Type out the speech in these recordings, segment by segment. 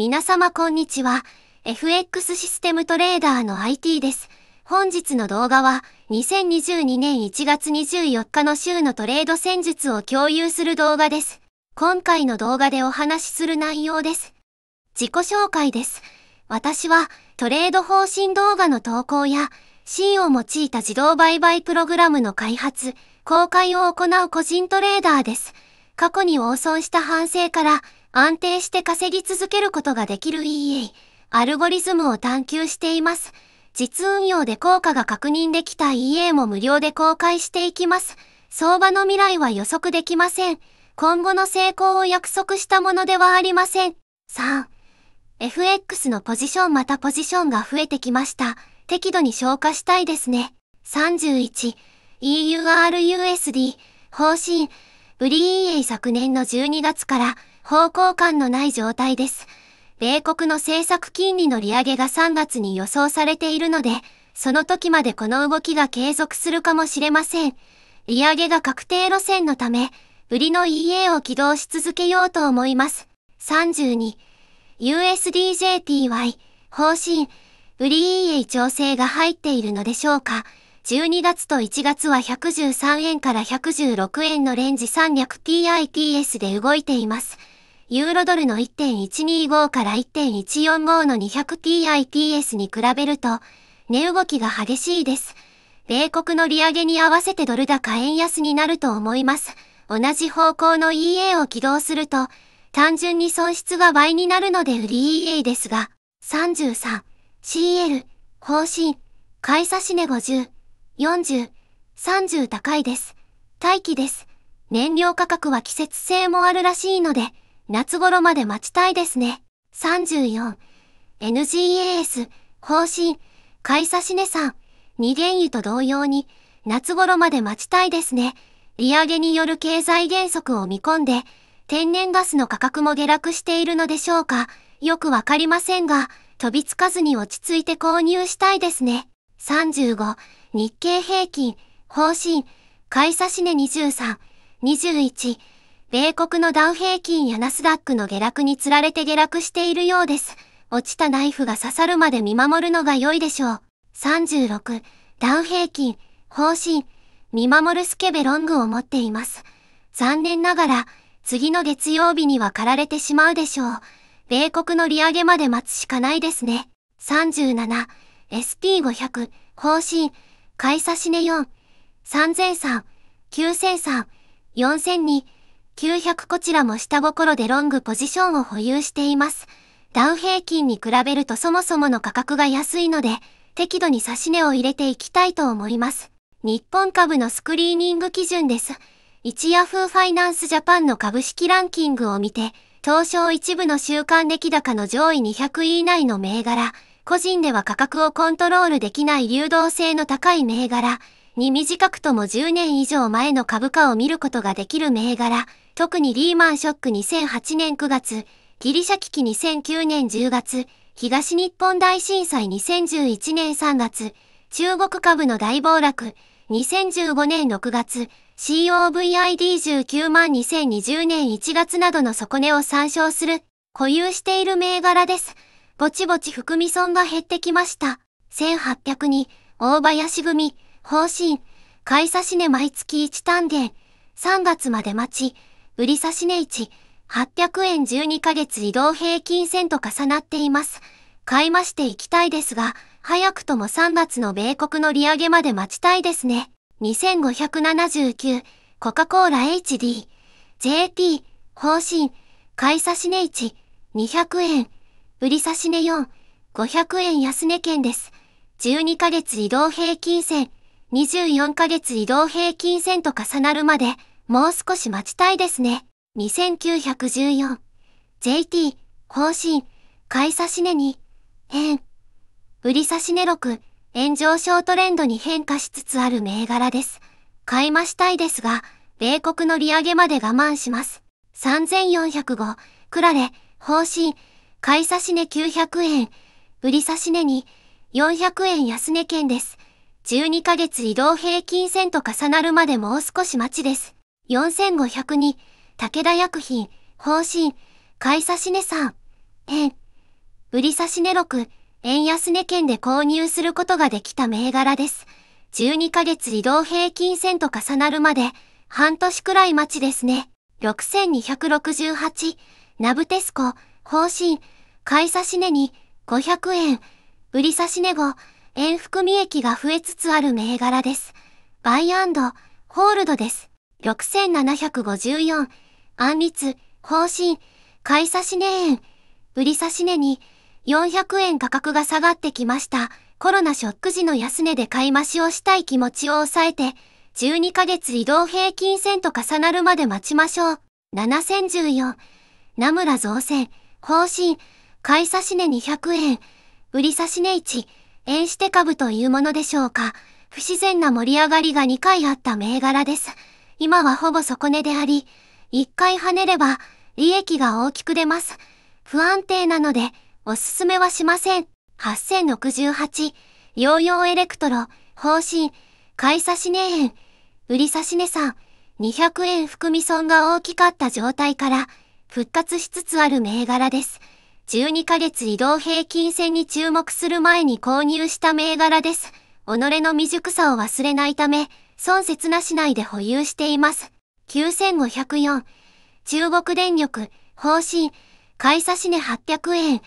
皆様こんにちは。FX システムトレーダーの IT です。本日の動画は、2022年1月24日の週のトレード戦術を共有する動画です。今回の動画でお話しする内容です。自己紹介です。私は、トレード方針動画の投稿や、ンを用いた自動売買プログラムの開発、公開を行う個人トレーダーです。過去に応損した反省から、安定して稼ぎ続けることができる EA、アルゴリズムを探求しています。実運用で効果が確認できた EA も無料で公開していきます。相場の未来は予測できません。今後の成功を約束したものではありません。3、FX のポジションまたポジションが増えてきました。適度に消化したいですね。31、EURUSD、方針、ブリーエイ昨年の12月から方向感のない状態です。米国の政策金利の利上げが3月に予想されているので、その時までこの動きが継続するかもしれません。利上げが確定路線のため、売りの EA を起動し続けようと思います。32、u s d j t y 方針、売り EA 調整が入っているのでしょうか。12月と1月は113円から116円のレンジ3 0 0 t i t s で動いています。ユーロドルの1.125から1.145の2 0 0 t i p s に比べると、値動きが激しいです。米国の利上げに合わせてドル高円安になると思います。同じ方向の EA を起動すると、単純に損失が倍になるので売り EA ですが、33、CL、方針、買い差し値50、40、30高いです。待機です。燃料価格は季節性もあるらしいので、夏頃まで待ちたいですね。34、NGAS、方針、海差しねさん、二元油と同様に、夏頃まで待ちたいですね。利上げによる経済減速を見込んで、天然ガスの価格も下落しているのでしょうか。よくわかりませんが、飛びつかずに落ち着いて購入したいですね。35、日経平均、方針、買い差し値23、21、米国のダウ平均やナスダックの下落につられて下落しているようです。落ちたナイフが刺さるまで見守るのが良いでしょう。36、ダウ平均、方針、見守るスケベロングを持っています。残念ながら、次の月曜日には駆られてしまうでしょう。米国の利上げまで待つしかないですね。37、SP500、方針、買い差し値4、3003、9003、4002、900こちらも下心でロングポジションを保有しています。ダウ平均に比べるとそもそもの価格が安いので、適度に差し値を入れていきたいと思います。日本株のスクリーニング基準です。一ヤフーファイナンスジャパンの株式ランキングを見て、東証一部の週間出来高の上位200位以内の銘柄、個人では価格をコントロールできない流動性の高い銘柄、に短くとも10年以上前の株価を見ることができる銘柄、特にリーマンショック2008年9月、ギリシャ危機2009年10月、東日本大震災2011年3月、中国株の大暴落、2015年6月、COVID19 万2020年1月などの底値を参照する、固有している銘柄です。ぼちぼち含み損が減ってきました。1 8 0 2大林組、方針、買い差し値毎月1単元、3月まで待ち、売り差し値1、800円12ヶ月移動平均線と重なっています。買い増していきたいですが、早くとも3月の米国の利上げまで待ちたいですね。2579、コカ・コーラ HD、j t 方針、買い差し値1、200円、売り差し値4、500円安値券です。12ヶ月移動平均線、24ヶ月移動平均線と重なるまで、もう少し待ちたいですね。2914。JT、更新、買い差し値に、変。売り差し値6、炎上ートレンドに変化しつつある銘柄です。買い増したいですが、米国の利上げまで我慢します。3405、クラレ、方針、買い差し値900円、売り差し値に、400円安値券です。12ヶ月移動平均線と重なるまでもう少し待ちです。4500に、武田薬品、方針、買い差し値3、円、売り差し値6、円安値券で購入することができた銘柄です。12ヶ月移動平均線と重なるまで、半年くらい待ちですね。6268、ナブテスコ、方針、買い差し値に、500円、売り差し値後、円含み益が増えつつある銘柄です。バイアンド、ホールドです。6754、安立、方針、買い差し値円、売り差し値に、400円価格が下がってきました。コロナショック時の安値で買い増しをしたい気持ちを抑えて、12ヶ月移動平均線と重なるまで待ちましょう。7014、名村造船、方針、買い差し値200円、売り差し値1、円して株というものでしょうか。不自然な盛り上がりが2回あった銘柄です。今はほぼ底値であり、一回跳ねれば利益が大きく出ます。不安定なので、おすすめはしません。8068、ヨーヨーエレクトロ、方針、買い差し値円、売り差し値3、200円含み損が大きかった状態から、復活しつつある銘柄です。12ヶ月移動平均線に注目する前に購入した銘柄です。己の未熟さを忘れないため、孫節な市内で保有しています。9504、中国電力、方針、買い差し値800円、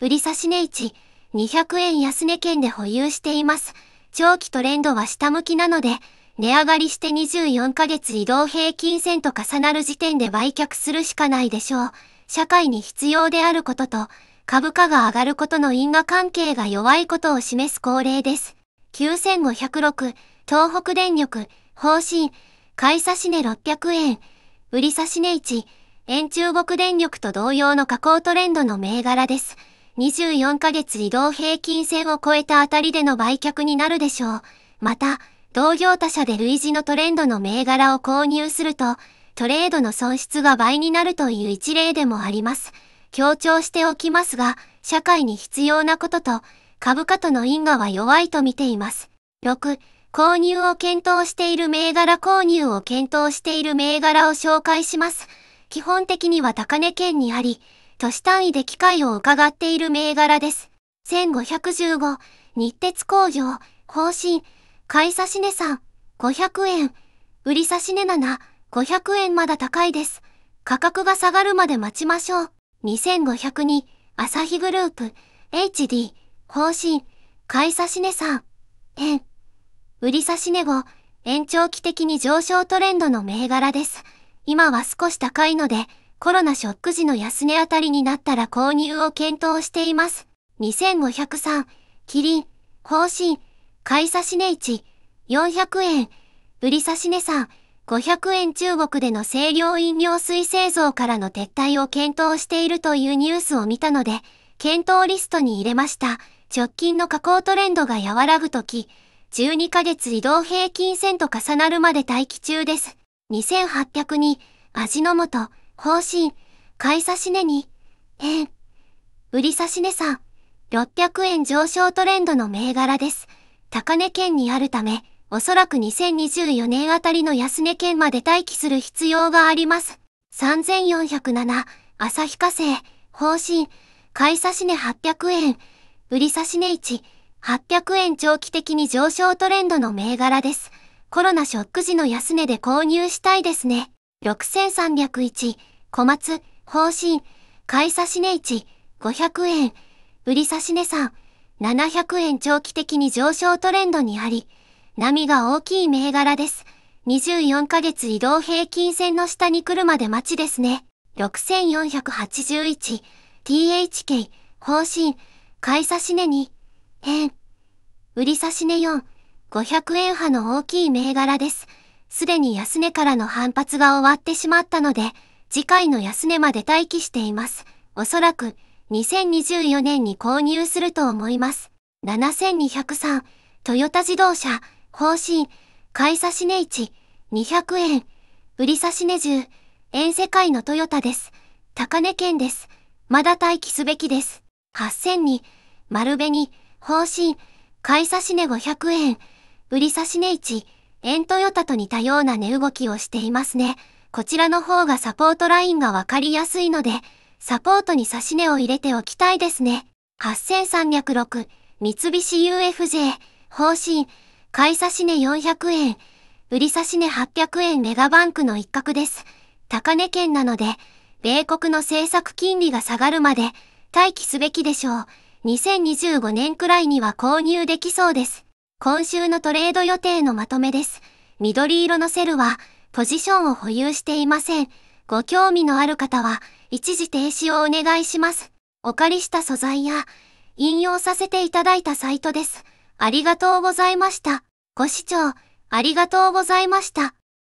売り差し値1、200円安値券で保有しています。長期トレンドは下向きなので、値上がりして24ヶ月移動平均線と重なる時点で売却するしかないでしょう。社会に必要であることと、株価が上がることの因果関係が弱いことを示す恒例です。9506東北電力、方針、買い差し値600円、売り差し値1、円中国電力と同様の下降トレンドの銘柄です。24ヶ月移動平均線を超えたあたりでの売却になるでしょう。また、同業他社で類似のトレンドの銘柄を購入すると、トレードの損失が倍になるという一例でもあります。強調しておきますが、社会に必要なことと、株価との因果は弱いと見ています。6、購入を検討している銘柄購入を検討している銘柄を紹介します。基本的には高値圏にあり、都市単位で機会を伺っている銘柄です。1515、日鉄工業、方針、買い差し値3、500円、売り差し値7、500円まだ高いです。価格が下がるまで待ちましょう。2502、朝日グループ、HD、方針、買い差し値3、円。売り差し値後、延長期的に上昇トレンドの銘柄です。今は少し高いので、コロナショック時の安値あたりになったら購入を検討しています。2503、キリン、方針、買い差し値1、400円、売り差し値3、500円中国での清涼飲料水製造からの撤退を検討しているというニュースを見たので、検討リストに入れました。直近の下降トレンドが和らぐとき、12ヶ月移動平均線と重なるまで待機中です。2800に、味の素、方針、買い差し値に、円、売り差し値さん、600円上昇トレンドの銘柄です。高値圏にあるため、おそらく2024年あたりの安値圏まで待機する必要があります。3407、旭化成、方針、買い差し値800円、売り差し値1、800円長期的に上昇トレンドの銘柄です。コロナショック時の安値で購入したいですね。6301、小松、方針、買い差し値1、500円、売り差し値3、700円長期的に上昇トレンドにあり、波が大きい銘柄です。24ヶ月移動平均線の下に来るまで待ちですね。6481、THK、方針、買い差し値2、ええ。売り差し値4、500円派の大きい銘柄です。すでに安値からの反発が終わってしまったので、次回の安値まで待機しています。おそらく、2024年に購入すると思います。7203、トヨタ自動車、方針、買い差し値1、200円、売り差し値10、円世界のトヨタです。高値圏です。まだ待機すべきです。8002、丸紅、方針、買い差し値500円、売り差し値1、円トヨタと似たような値動きをしていますね。こちらの方がサポートラインがわかりやすいので、サポートに差し値を入れておきたいですね。8306、三菱 UFJ、方針、買い差し値400円、売り差し値800円メガバンクの一角です。高値圏なので、米国の政策金利が下がるまで待機すべきでしょう。2025年くらいには購入できそうです。今週のトレード予定のまとめです。緑色のセルは、ポジションを保有していません。ご興味のある方は、一時停止をお願いします。お借りした素材や、引用させていただいたサイトです。ありがとうございました。ご視聴、ありがとうございました。